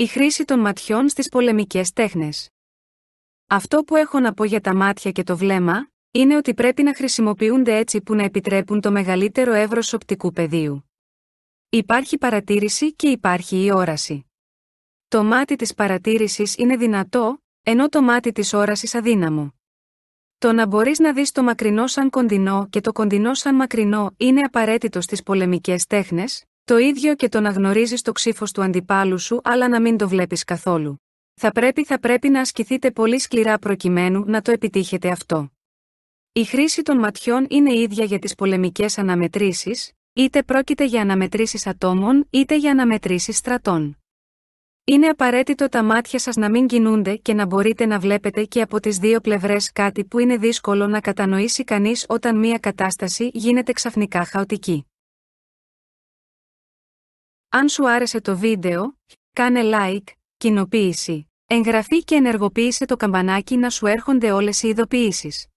Η χρήση των ματιών στις πολεμικές τέχνες. Αυτό που έχω να πω για τα μάτια και το βλέμμα, είναι ότι πρέπει να χρησιμοποιούνται έτσι που να επιτρέπουν το μεγαλύτερο εύρος οπτικού πεδίου. Υπάρχει παρατήρηση και υπάρχει η όραση. Το μάτι της παρατήρησης είναι δυνατό, ενώ το μάτι της όρασης αδύναμο. Το να μπορείς να δεις το μακρινό σαν κοντινό και το κοντινό σαν μακρινό είναι απαραίτητο στις πολεμικές τέχνες, το ίδιο και το να γνωρίζεις το ξύφος του αντιπάλου σου αλλά να μην το βλέπεις καθόλου. Θα πρέπει θα πρέπει να ασκηθείτε πολύ σκληρά προκειμένου να το επιτύχετε αυτό. Η χρήση των ματιών είναι ίδια για τις πολεμικές αναμετρήσεις, είτε πρόκειται για αναμετρήσεις ατόμων είτε για αναμετρήσεις στρατών. Είναι απαραίτητο τα μάτια σας να μην κινούνται και να μπορείτε να βλέπετε και από τις δύο πλευρές κάτι που είναι δύσκολο να κατανοήσει κανείς όταν μία κατάσταση γίνεται ξαφνικά χαοτική. Αν σου άρεσε το βίντεο, κάνε like, κοινοποίηση, εγγραφή και ενεργοποίησε το καμπανάκι να σου έρχονται όλες οι ειδοποιήσεις.